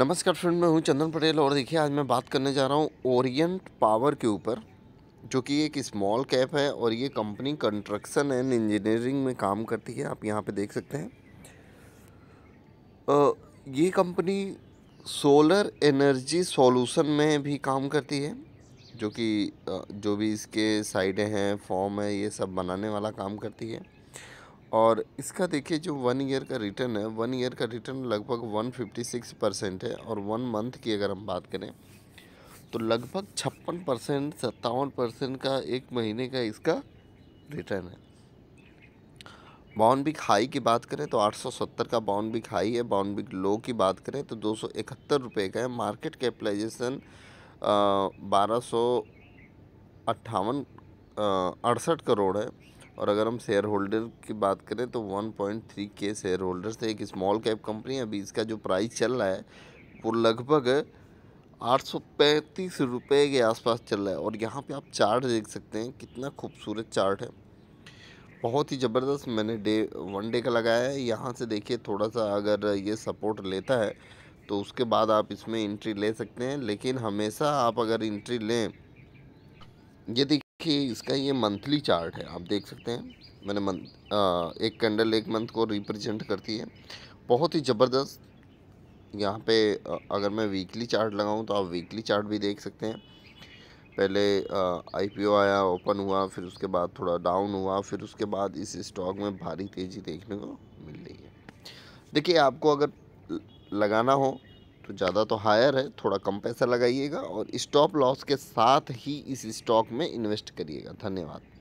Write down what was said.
नमस्कार फ्रेंड मैं हूं चंदन पटेल और देखिए आज मैं बात करने जा रहा हूं ओरिएंट पावर के ऊपर जो कि एक स्मॉल कैप है और ये कंपनी कंस्ट्रक्शन एंड इंजीनियरिंग में काम करती है आप यहां पे देख सकते हैं ये कंपनी सोलर एनर्जी सॉल्यूशन में भी काम करती है जो कि जो भी इसके साइडें हैं फॉर्म है ये सब बनाने वाला काम करती है और इसका देखिए जो वन ईयर का रिटर्न है वन ईयर का रिटर्न लगभग वन फिफ्टी सिक्स परसेंट है और वन मंथ की अगर हम बात करें तो लगभग छप्पन परसेंट सत्तावन परसेंट का एक महीने का इसका रिटर्न है बिक हाई की बात करें तो आठ सौ सत्तर का बिक हाई है बिक लो की बात करें तो दो सौ इकहत्तर रुपये का है मार्केट कैपिटलाइजेशन बारह सौ अट्ठावन अड़सठ करोड़ है और अगर हम शेयर होल्डर की बात करें तो 1.3 के शेयर होल्डर्स थे एक स्मॉल कैप कंपनी अभी इसका जो प्राइस चल रहा है वो लगभग आठ सौ पैंतीस रुपये के आसपास चल रहा है और यहाँ पे आप चार्ट देख सकते हैं कितना खूबसूरत चार्ट है बहुत ही ज़बरदस्त मैंने डे वन डे का लगाया है यहाँ से देखिए थोड़ा सा अगर ये सपोर्ट लेता है तो उसके बाद आप इसमें इंट्री ले सकते हैं लेकिन हमेशा आप अगर इंट्री लें यदि देखिए इसका ये मंथली चार्ट है आप देख सकते हैं मैंने मंथ एक कैंडल एक मंथ को रिप्रेजेंट करती है बहुत ही ज़बरदस्त यहाँ पे अगर मैं वीकली चार्ट लगाऊँ तो आप वीकली चार्ट भी देख सकते हैं पहले आईपीओ आया ओपन हुआ फिर उसके बाद थोड़ा डाउन हुआ फिर उसके बाद इस स्टॉक में भारी तेज़ी देखने को मिल रही है देखिए आपको अगर लगाना हो तो ज़्यादा तो हायर है थोड़ा कम पैसा लगाइएगा और स्टॉप लॉस के साथ ही इस स्टॉक में इन्वेस्ट करिएगा धन्यवाद